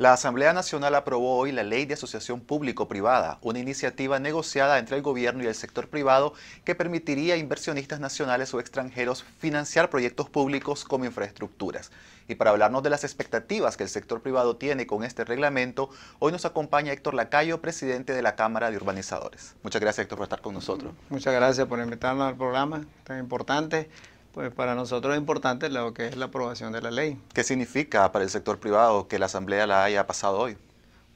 La Asamblea Nacional aprobó hoy la Ley de Asociación Público-Privada, una iniciativa negociada entre el gobierno y el sector privado que permitiría a inversionistas nacionales o extranjeros financiar proyectos públicos como infraestructuras. Y para hablarnos de las expectativas que el sector privado tiene con este reglamento, hoy nos acompaña Héctor Lacayo, presidente de la Cámara de Urbanizadores. Muchas gracias Héctor por estar con nosotros. Muchas gracias por invitarnos al programa tan importante. Pues para nosotros es importante lo que es la aprobación de la ley. ¿Qué significa para el sector privado que la Asamblea la haya pasado hoy?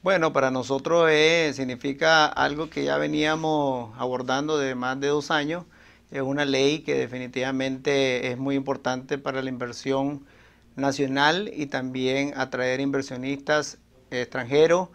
Bueno, para nosotros significa algo que ya veníamos abordando de más de dos años. Es una ley que definitivamente es muy importante para la inversión nacional y también atraer inversionistas extranjeros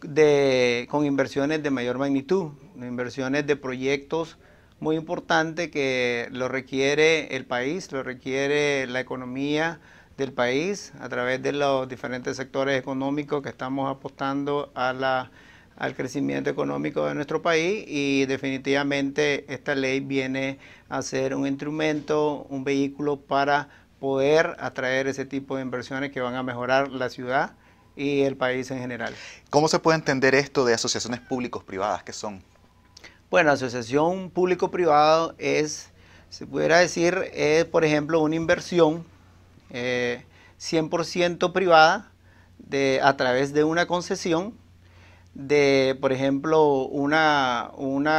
con inversiones de mayor magnitud, inversiones de proyectos muy importante que lo requiere el país, lo requiere la economía del país a través de los diferentes sectores económicos que estamos apostando a la, al crecimiento económico de nuestro país y definitivamente esta ley viene a ser un instrumento, un vehículo para poder atraer ese tipo de inversiones que van a mejorar la ciudad y el país en general. ¿Cómo se puede entender esto de asociaciones públicos privadas que son? Bueno, asociación público-privado es, se pudiera decir, es, por ejemplo, una inversión 100% eh, privada a través de una concesión de, por ejemplo, una,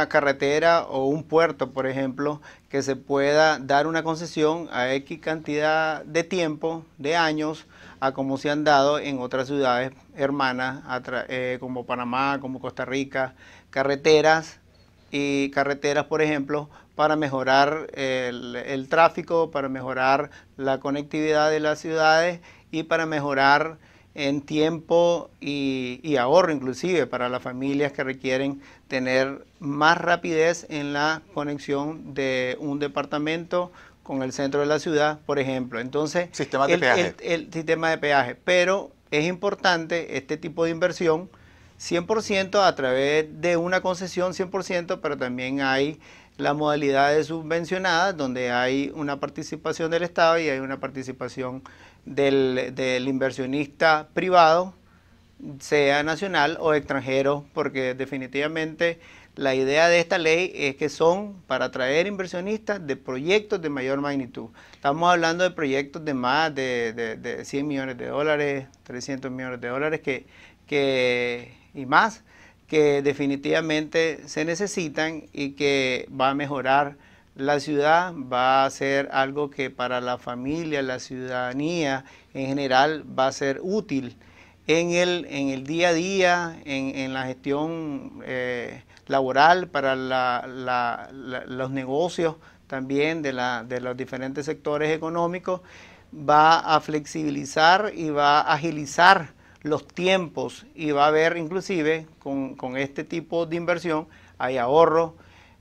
carretera o un puerto, por ejemplo, que se pueda dar una concesión a X cantidad de tiempo, de años, a como se han dado en otras ciudades hermanas, eh, como Panamá, como Costa Rica, carreteras y carreteras, por ejemplo, para mejorar el, tráfico, para mejorar la conectividad de las ciudades y para mejorar en tiempo y, ahorro inclusive para las familias que requieren tener más rapidez en la conexión de un departamento con el centro de la ciudad, por ejemplo. Entonces, sistema el, sistema de peaje. Pero es importante este tipo de inversión 100% a través de una concesión 100%, pero también hay la modalidad de subvencionadas, donde hay una participación del Estado y hay una participación del, inversionista privado, sea nacional o extranjero, porque definitivamente la idea de esta ley es que son para atraer inversionistas de proyectos de mayor magnitud. Estamos hablando de proyectos de más de, de, de 100 millones de dólares, 300 millones de dólares, que, que y más que definitivamente se necesitan y que va a mejorar la ciudad, va a ser algo que para la familia, la ciudadanía en general va a ser útil en el, en el día a día, en, la gestión eh, laboral para los negocios también de, de los diferentes sectores económicos, va a flexibilizar y va a agilizar los tiempos y va a haber inclusive con, este tipo de inversión hay ahorros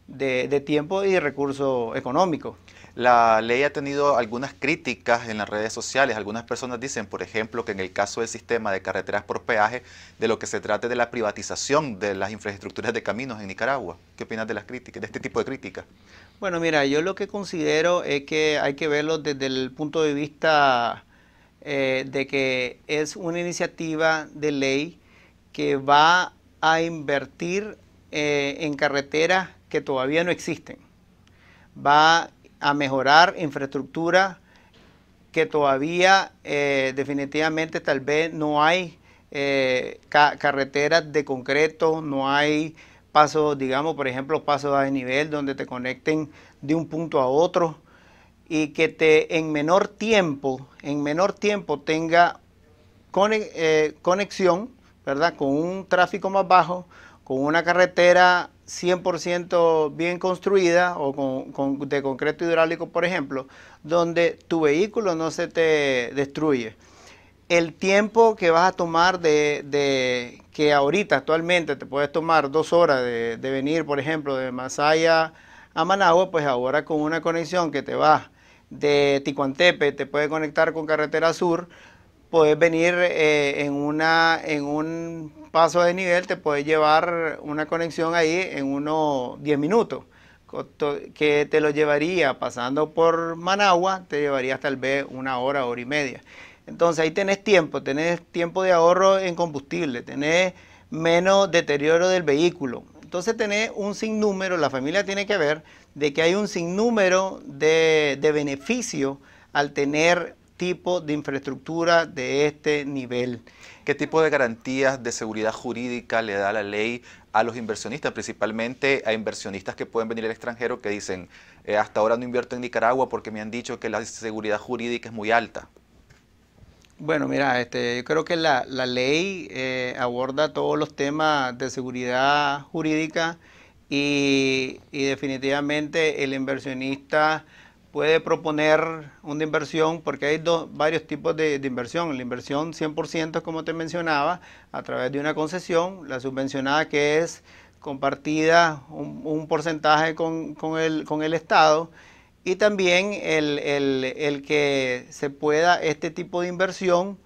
de, tiempo y recursos económicos. La ley ha tenido algunas críticas en las redes sociales. Algunas personas dicen, por ejemplo, que en el caso del sistema de carreteras por peaje, de lo que se trate de la privatización de las infraestructuras de caminos en Nicaragua. ¿Qué opinas de las críticas, de este tipo de críticas? Bueno, mira, yo lo que considero es que hay que verlo desde el punto de vista eh, de que es una iniciativa de ley que va a invertir eh, en carreteras que todavía no existen, va a mejorar infraestructura que todavía eh, definitivamente tal vez no hay carreteras de concreto, no hay pasos, digamos, por ejemplo, pasos a nivel donde te conecten de un punto a otro y que te en menor tiempo, en menor tiempo tenga eh, conexión, ¿verdad? Con un tráfico más bajo, con una carretera 100% bien construida o de concreto hidráulico, por ejemplo, donde tu vehículo no se te destruye. El tiempo que vas a tomar de, de que ahorita actualmente te puedes tomar dos horas de, venir, por ejemplo, de Masaya a Managua, pues ahora con una conexión que te va de Ticuantepe te puede conectar con Carretera Sur, puedes venir eh, en, una, en un paso de nivel, te puede llevar una conexión ahí en unos 10 minutos, que te lo llevaría pasando por Managua, te llevaría tal vez una hora, hora y media. Entonces ahí tenés tiempo, tenés tiempo de ahorro en combustible, tenés menos deterioro del vehículo, entonces tener un sinnúmero, la familia tiene que ver de que hay un sinnúmero de, beneficio al tener tipo de infraestructura de este nivel. ¿Qué tipo de garantías de seguridad jurídica le da la ley a los inversionistas, principalmente a inversionistas que pueden venir al extranjero que dicen, eh, hasta ahora no invierto en Nicaragua porque me han dicho que la seguridad jurídica es muy alta? Bueno, mira, este, yo creo que la, la ley eh, aborda todos los temas de seguridad jurídica y, definitivamente el inversionista puede proponer una inversión porque hay dos, varios tipos de, inversión. La inversión 100% como te mencionaba, a través de una concesión, la subvencionada que es compartida un, porcentaje con, con, el, con el Estado y también el, el, que se pueda este tipo de inversión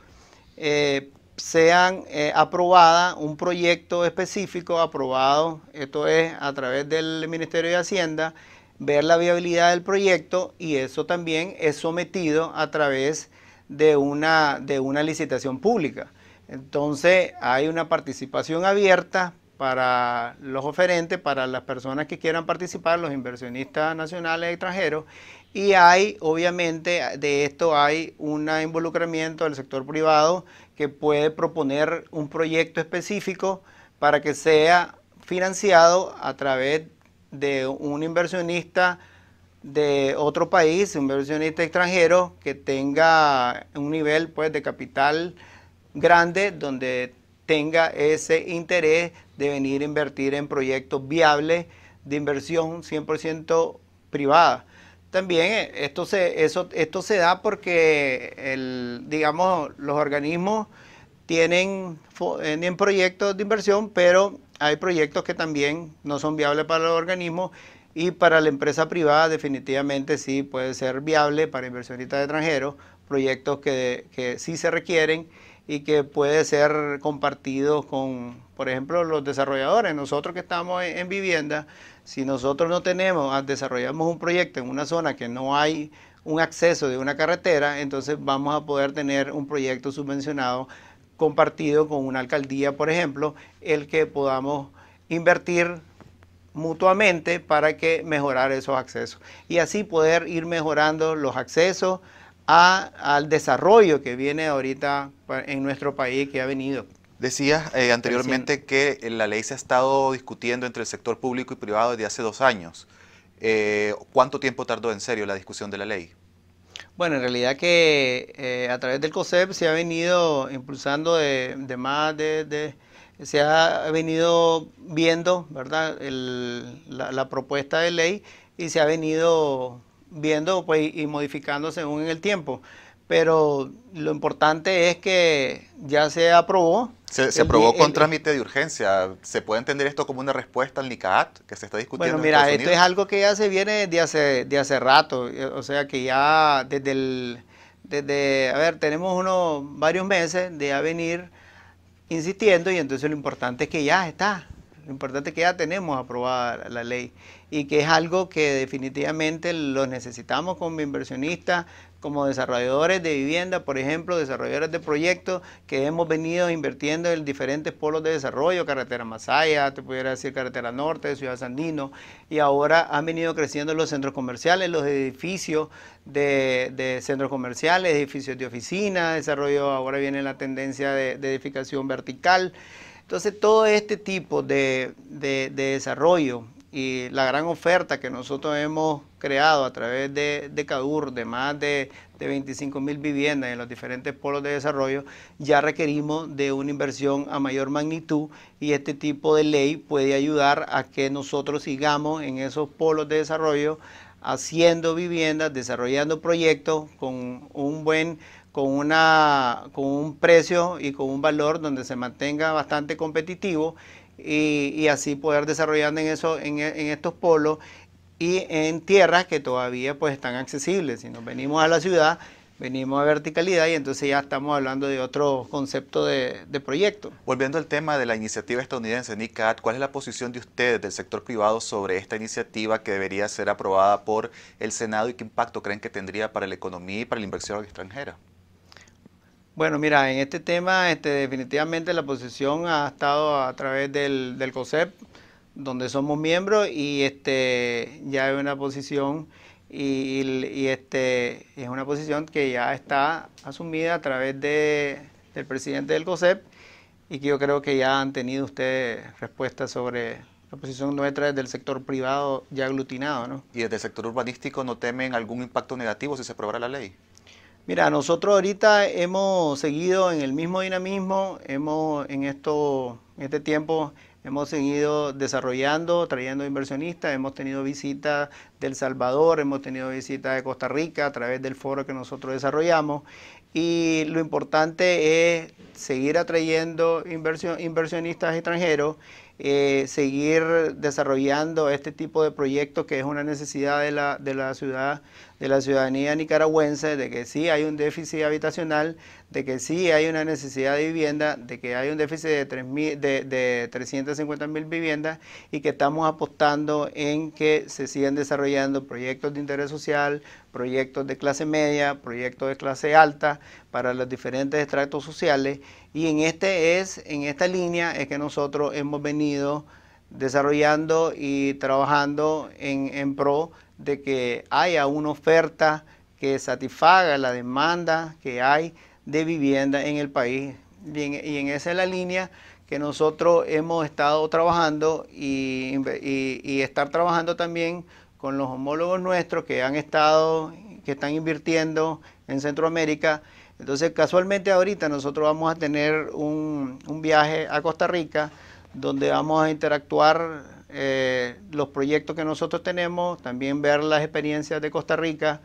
eh, sean eh, aprobada un proyecto específico aprobado, esto es a través del Ministerio de Hacienda, ver la viabilidad del proyecto y eso también es sometido a través de una, de una licitación pública. Entonces hay una participación abierta para los oferentes, para las personas que quieran participar, los inversionistas nacionales y extranjeros. Y hay, obviamente, de esto hay un involucramiento del sector privado que puede proponer un proyecto específico para que sea financiado a través de un inversionista de otro país, un inversionista extranjero que tenga un nivel pues, de capital grande donde tenga ese interés de venir a invertir en proyectos viables de inversión 100% privada. También eh, esto se, eso, esto se da porque, digamos, los organismos tienen, proyectos de inversión, pero hay proyectos que también no son viables para los organismos y para la empresa privada definitivamente sí puede ser viable para inversionistas extranjeros, proyectos que, que sí se requieren y que puede ser compartido con, por ejemplo, los desarrolladores. Nosotros que estamos en, vivienda, si nosotros no tenemos, ah, desarrollamos un proyecto en una zona que no hay un acceso de una carretera, entonces vamos a poder tener un proyecto subvencionado compartido con una alcaldía, por ejemplo, el que podamos invertir mutuamente para que mejorar esos accesos y así poder ir mejorando los accesos, al desarrollo que viene ahorita pues, en nuestro país, que ha venido. Decías eh, anteriormente que la ley se ha estado discutiendo entre el sector público y privado desde hace dos años. Eh, ¿Cuánto tiempo tardó en serio la discusión de la ley? Bueno, en realidad que eh, a través del COSEP se ha venido impulsando de, más se ha venido viendo, ¿verdad?, la propuesta de ley y se ha venido viendo pues, y modificando según el tiempo. Pero lo importante es que ya se aprobó. Se, aprobó con trámite de urgencia. ¿Se puede entender esto como una respuesta al NICAAT que se está discutiendo? Bueno, mira, esto es algo que ya se viene de hace, de hace rato. Eh, o sea que ya desde el... Desde, a ver, tenemos unos varios meses de ya venir insistiendo y entonces lo importante es que ya está. Lo importante es que ya tenemos aprobada la ley y que es algo que definitivamente los necesitamos como inversionistas, como desarrolladores de vivienda, por ejemplo, desarrolladores de proyectos que hemos venido invirtiendo en diferentes polos de desarrollo, carretera Masaya, te pudiera decir carretera norte, Ciudad Sandino, y ahora han venido creciendo los centros comerciales, los edificios de, centros comerciales, edificios de oficinas, desarrollo, ahora viene la tendencia de edificación vertical. Entonces todo este tipo de, desarrollo y la gran oferta que nosotros hemos creado a través de, CADUR, de más de, de 25 mil viviendas en los diferentes polos de desarrollo, ya requerimos de una inversión a mayor magnitud y este tipo de ley puede ayudar a que nosotros sigamos en esos polos de desarrollo haciendo viviendas, desarrollando proyectos con un buen con, una, con un precio y con un valor donde se mantenga bastante competitivo y, así poder desarrollar en, eso, en, estos polos y en tierras que todavía pues están accesibles. Si nos venimos a la ciudad, venimos a verticalidad y entonces ya estamos hablando de otro concepto de, de proyecto. Volviendo al tema de la iniciativa estadounidense NICAT, ¿cuál es la posición de ustedes del sector privado sobre esta iniciativa que debería ser aprobada por el Senado y qué impacto creen que tendría para la economía y para la inversión extranjera? Bueno, mira, en este tema este, definitivamente la posición ha estado a través del, del COSEP, donde somos miembros y este, ya hay una posición y, este, es una posición que ya está asumida a través de, del presidente del COSEP y que yo creo que ya han tenido ustedes respuestas sobre la posición nuestra desde el sector privado ya aglutinado. ¿no? ¿Y desde el sector urbanístico no temen algún impacto negativo si se aprobara la ley? Mira, nosotros ahorita hemos seguido en el mismo dinamismo, hemos en, esto, este tiempo hemos seguido desarrollando, trayendo inversionistas, hemos tenido visitas del Salvador, hemos tenido visitas de Costa Rica a través del foro que nosotros desarrollamos y lo importante es seguir atrayendo inversionistas extranjeros eh, seguir desarrollando este tipo de proyectos que es una necesidad de la, de la ciudad, de la ciudadanía nicaragüense, de que sí hay un déficit habitacional, de que sí hay una necesidad de vivienda, de que hay un déficit de, 3, de, de 350 mil viviendas y que estamos apostando en que se sigan desarrollando proyectos de interés social, proyectos de clase media, proyectos de clase alta para los diferentes estratos sociales y en este es en esta línea es que nosotros hemos venido desarrollando y trabajando en, pro de que haya una oferta que satisfaga la demanda que hay de vivienda en el país y en, esa es la línea que nosotros hemos estado trabajando y, y estar trabajando también con los homólogos nuestros que han estado, que están invirtiendo en Centroamérica. Entonces, casualmente ahorita nosotros vamos a tener un, viaje a Costa Rica donde vamos a interactuar eh, los proyectos que nosotros tenemos, también ver las experiencias de Costa Rica,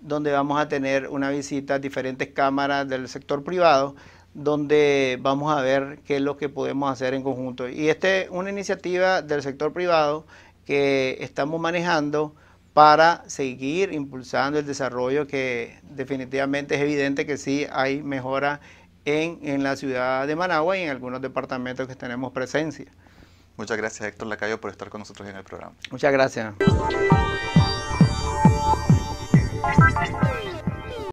donde vamos a tener una visita a diferentes cámaras del sector privado, donde vamos a ver qué es lo que podemos hacer en conjunto. Y esta es una iniciativa del sector privado que estamos manejando para seguir impulsando el desarrollo que definitivamente es evidente que sí hay mejora en, la ciudad de Managua y en algunos departamentos que tenemos presencia. Muchas gracias Héctor Lacayo por estar con nosotros en el programa. Muchas gracias.